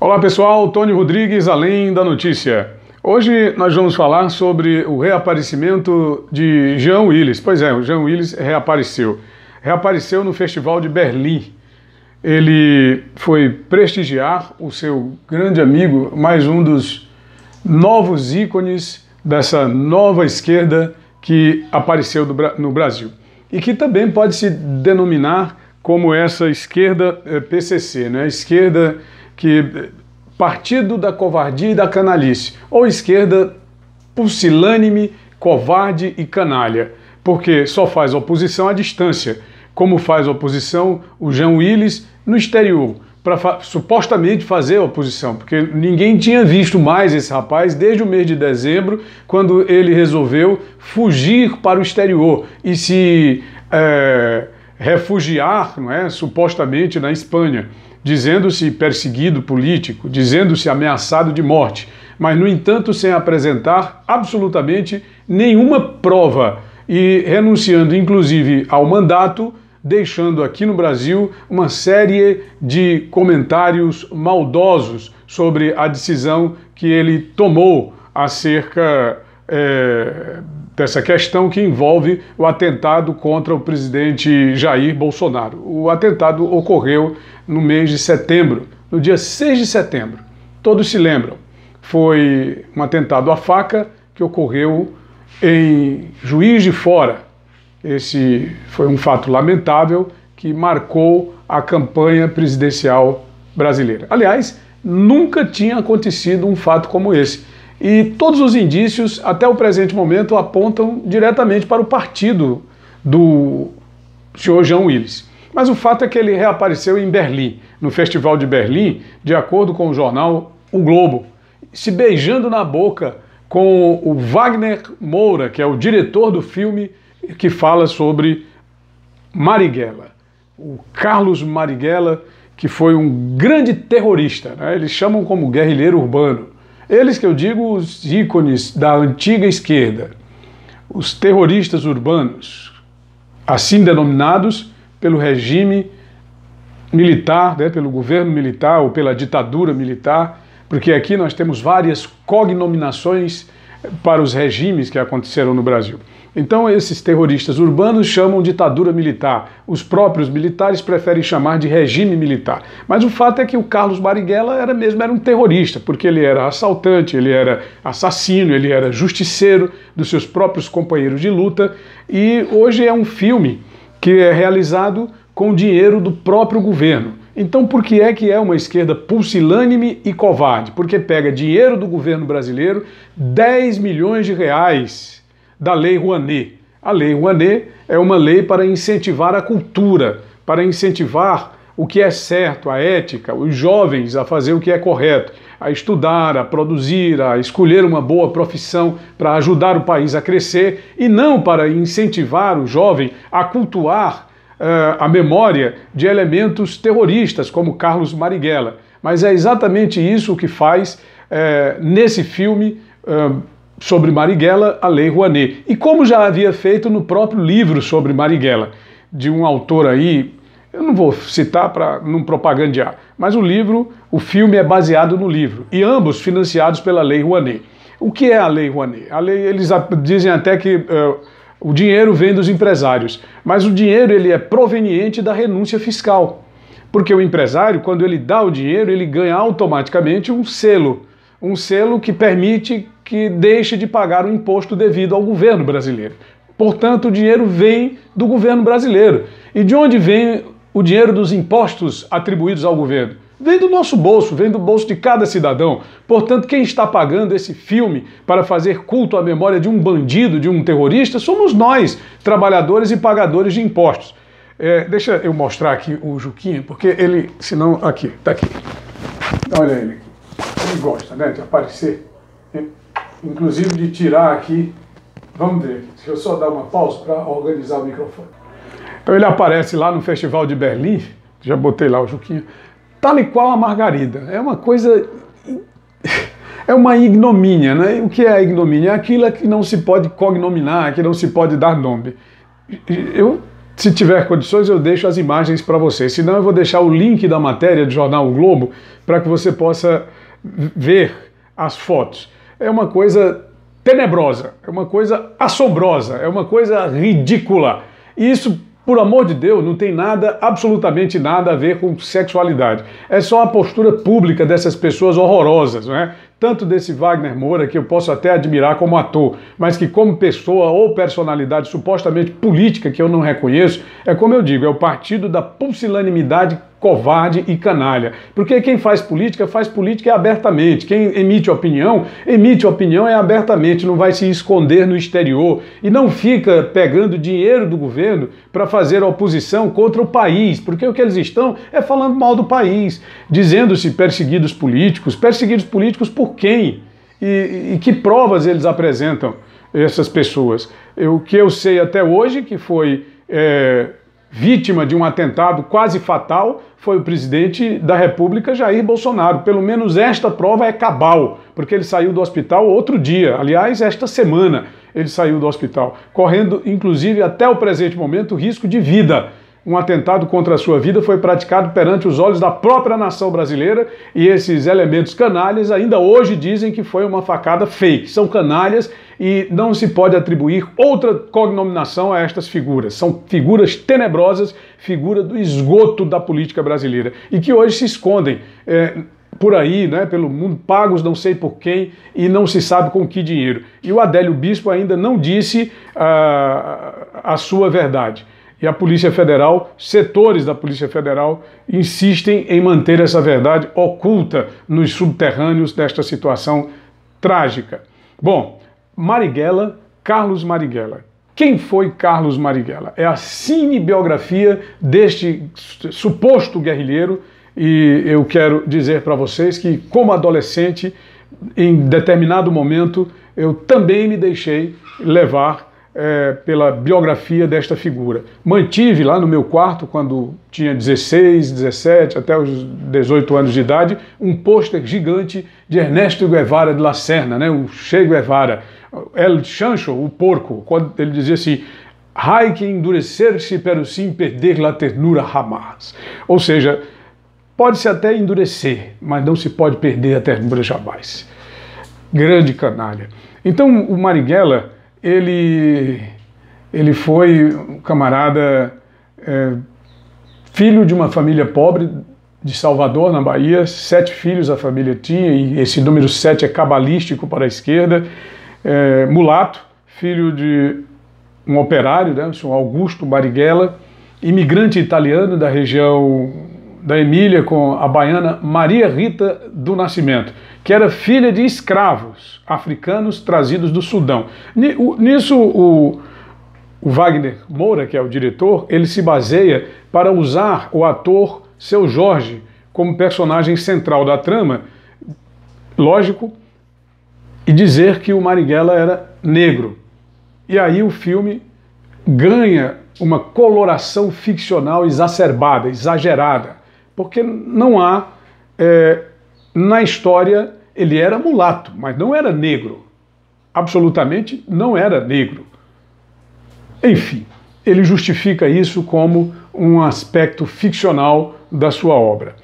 Olá pessoal, Tony Rodrigues, Além da Notícia. Hoje nós vamos falar sobre o reaparecimento de Jean Willis. Pois é, o Jean Willis reapareceu. Reapareceu no Festival de Berlim. Ele foi prestigiar o seu grande amigo, mais um dos novos ícones dessa nova esquerda que apareceu no Brasil e que também pode se denominar como essa esquerda eh, PCC, né? Esquerda que partido da covardia e da canalice, ou esquerda pusilânime, covarde e canalha, porque só faz oposição à distância, como faz oposição o Jean Willis no exterior, para fa supostamente fazer oposição, porque ninguém tinha visto mais esse rapaz desde o mês de dezembro, quando ele resolveu fugir para o exterior e se é, refugiar, não é, supostamente na Espanha dizendo-se perseguido político, dizendo-se ameaçado de morte, mas, no entanto, sem apresentar absolutamente nenhuma prova e renunciando, inclusive, ao mandato, deixando aqui no Brasil uma série de comentários maldosos sobre a decisão que ele tomou acerca. É dessa questão que envolve o atentado contra o presidente Jair Bolsonaro. O atentado ocorreu no mês de setembro, no dia 6 de setembro. Todos se lembram. Foi um atentado à faca que ocorreu em Juiz de Fora. Esse foi um fato lamentável que marcou a campanha presidencial brasileira. Aliás, nunca tinha acontecido um fato como esse. E todos os indícios, até o presente momento, apontam diretamente para o partido do senhor João Willis. Mas o fato é que ele reapareceu em Berlim, no Festival de Berlim, de acordo com o jornal O Globo, se beijando na boca com o Wagner Moura, que é o diretor do filme que fala sobre Marighella. O Carlos Marighella, que foi um grande terrorista, né? eles chamam como guerrilheiro urbano. Eles que eu digo, os ícones da antiga esquerda, os terroristas urbanos, assim denominados pelo regime militar, né, pelo governo militar ou pela ditadura militar, porque aqui nós temos várias cognominações para os regimes que aconteceram no Brasil. Então, esses terroristas urbanos chamam ditadura militar. Os próprios militares preferem chamar de regime militar. Mas o fato é que o Carlos Marighella era mesmo era um terrorista, porque ele era assaltante, ele era assassino, ele era justiceiro dos seus próprios companheiros de luta. E hoje é um filme que é realizado com dinheiro do próprio governo. Então, por que é que é uma esquerda pusilânime e covarde? Porque pega dinheiro do governo brasileiro, 10 milhões de reais da Lei Rouanet. A Lei Rouanet é uma lei para incentivar a cultura, para incentivar o que é certo, a ética, os jovens a fazer o que é correto, a estudar, a produzir, a escolher uma boa profissão para ajudar o país a crescer e não para incentivar o jovem a cultuar uh, a memória de elementos terroristas como Carlos Marighella. Mas é exatamente isso que faz uh, nesse filme. Uh, sobre Marighella, a Lei Rouanet. E como já havia feito no próprio livro sobre Marighella, de um autor aí, eu não vou citar para não propagandear, mas o livro, o filme é baseado no livro, e ambos financiados pela Lei Rouanet. O que é a Lei Rouanet? A lei, eles dizem até que uh, o dinheiro vem dos empresários, mas o dinheiro ele é proveniente da renúncia fiscal. Porque o empresário, quando ele dá o dinheiro, ele ganha automaticamente um selo, um selo que permite que deixe de pagar o imposto devido ao governo brasileiro. Portanto, o dinheiro vem do governo brasileiro. E de onde vem o dinheiro dos impostos atribuídos ao governo? Vem do nosso bolso, vem do bolso de cada cidadão. Portanto, quem está pagando esse filme para fazer culto à memória de um bandido, de um terrorista, somos nós, trabalhadores e pagadores de impostos. É, deixa eu mostrar aqui o Juquinha, porque ele, senão, aqui, tá aqui. Olha ele, ele gosta, né, de aparecer. Né? inclusive de tirar aqui. Vamos ver, deixa eu só dar uma pausa para organizar o microfone. Então ele aparece lá no Festival de Berlim, já botei lá o Juquinha, tal e qual a Margarida. É uma coisa. É uma ignomínia, né? O que é a ignomínia? É aquilo que não se pode cognominar, que não se pode dar nome. Eu se tiver condições, eu deixo as imagens para vocês. Se não, eu vou deixar o link da matéria do jornal o Globo para que você possa ver as fotos é uma coisa tenebrosa, é uma coisa assombrosa, é uma coisa ridícula. E isso, por amor de Deus, não tem nada, absolutamente nada a ver com sexualidade. É só a postura pública dessas pessoas horrorosas, não é? Tanto desse Wagner Moura, que eu posso até admirar como ator, mas que como pessoa ou personalidade supostamente política que eu não reconheço, é como eu digo, é o partido da pusilanimidade covarde e canalha. Porque quem faz política, faz política abertamente. Quem emite opinião, emite opinião é abertamente, não vai se esconder no exterior e não fica pegando dinheiro do governo para fazer oposição contra o país, porque o que eles estão é falando mal do país, dizendo-se perseguidos políticos, perseguidos políticos por quem? E, e que provas eles apresentam essas pessoas? O que eu sei até hoje que foi é, vítima de um atentado quase fatal foi o presidente da República, Jair Bolsonaro. Pelo menos esta prova é cabal, porque ele saiu do hospital outro dia, aliás, esta semana ele saiu do hospital, correndo inclusive até o presente momento risco de vida um atentado contra a sua vida foi praticado perante os olhos da própria nação brasileira e esses elementos canalhas ainda hoje dizem que foi uma facada fake. São canalhas e não se pode atribuir outra cognominação a estas figuras. São figuras tenebrosas, figura do esgoto da política brasileira e que hoje se escondem. É, por aí, né, pelo mundo, pagos não sei por quem e não se sabe com que dinheiro. E o Adélio Bispo ainda não disse uh, a sua verdade e a Polícia Federal, setores da Polícia Federal, insistem em manter essa verdade oculta nos subterrâneos desta situação trágica. Bom, Marighella, Carlos Marighella. Quem foi Carlos Marighella? É a cinebiografia deste suposto guerrilheiro e eu quero dizer para vocês que, como adolescente, em determinado momento, eu também me deixei levar é, pela biografia desta figura. Mantive lá no meu quarto, quando tinha 16, 17, até os 18 anos de idade, um pôster gigante de Ernesto Guevara de Lacerna, né, o Che Guevara, El Chancho, o porco, quando ele dizia assim, Hai que endurecer-se, pero sim perder la ternura jamás. Ou seja, pode-se até endurecer, mas não se pode perder a ternura jamais. Grande canalha. Então, o Marighella ele, ele foi um camarada, é, filho de uma família pobre de Salvador, na Bahia. Sete filhos a família tinha, e esse número sete é cabalístico para a esquerda. É, mulato, filho de um operário, né, o senhor Augusto Marighella, imigrante italiano da região da Emília com a baiana Maria Rita do Nascimento, que era filha de escravos africanos trazidos do Sudão. Nisso, o, o Wagner Moura, que é o diretor, ele se baseia para usar o ator Seu Jorge como personagem central da trama, lógico, e dizer que o Marighella era negro. E aí o filme ganha uma coloração ficcional exacerbada, exagerada porque não há é, na história ele era mulato, mas não era negro. Absolutamente não era negro. Enfim, ele justifica isso como um aspecto ficcional da sua obra.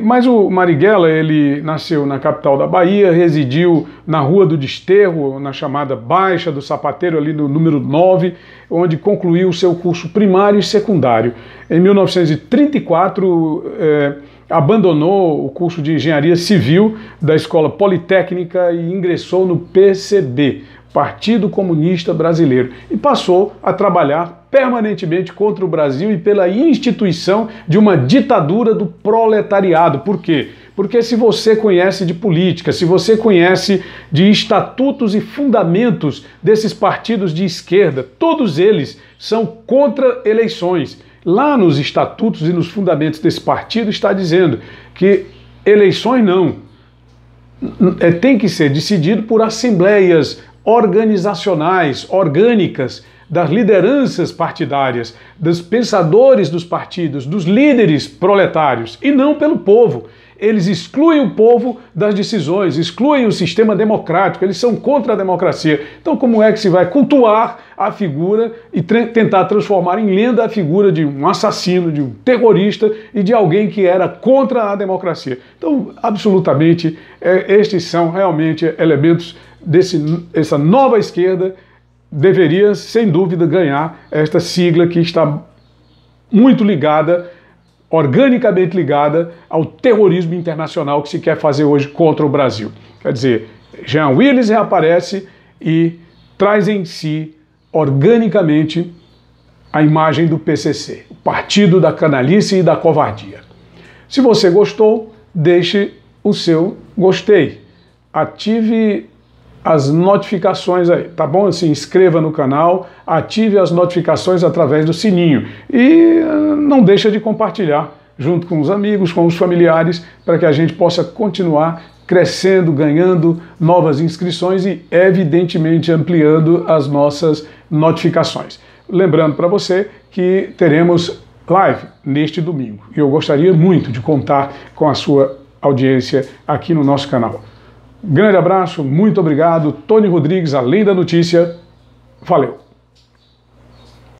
Mas o Marighella, ele nasceu na capital da Bahia, residiu na Rua do Desterro, na chamada Baixa do Sapateiro, ali no número 9, onde concluiu seu curso primário e secundário. Em 1934, é, abandonou o curso de Engenharia Civil da Escola Politécnica e ingressou no PCB, Partido Comunista Brasileiro, e passou a trabalhar permanentemente contra o Brasil e pela instituição de uma ditadura do proletariado. Por quê? Porque se você conhece de política, se você conhece de estatutos e fundamentos desses partidos de esquerda, todos eles são contra eleições. Lá nos estatutos e nos fundamentos desse partido está dizendo que eleições não. É, tem que ser decidido por assembleias organizacionais, orgânicas, das lideranças partidárias, dos pensadores dos partidos, dos líderes proletários, e não pelo povo. Eles excluem o povo das decisões, excluem o sistema democrático, eles são contra a democracia. Então, como é que se vai cultuar a figura e tentar transformar em lenda a figura de um assassino, de um terrorista e de alguém que era contra a democracia? Então, absolutamente, é, estes são realmente elementos desse, essa nova esquerda deveria, sem dúvida, ganhar esta sigla que está muito ligada, organicamente ligada, ao terrorismo internacional que se quer fazer hoje contra o Brasil. Quer dizer, Jean Willis reaparece e traz em si, organicamente, a imagem do PCC, o Partido da Canalice e da Covardia. Se você gostou, deixe o seu gostei. Ative as notificações aí, tá bom? Se inscreva no canal, ative as notificações através do sininho e ah, não deixa de compartilhar junto com os amigos, com os familiares, para que a gente possa continuar crescendo, ganhando novas inscrições e, evidentemente, ampliando as nossas notificações. Lembrando para você que teremos live neste domingo e eu gostaria muito de contar com a sua audiência aqui no nosso canal. Grande abraço, muito obrigado. Tony Rodrigues, Além da Notícia. Valeu!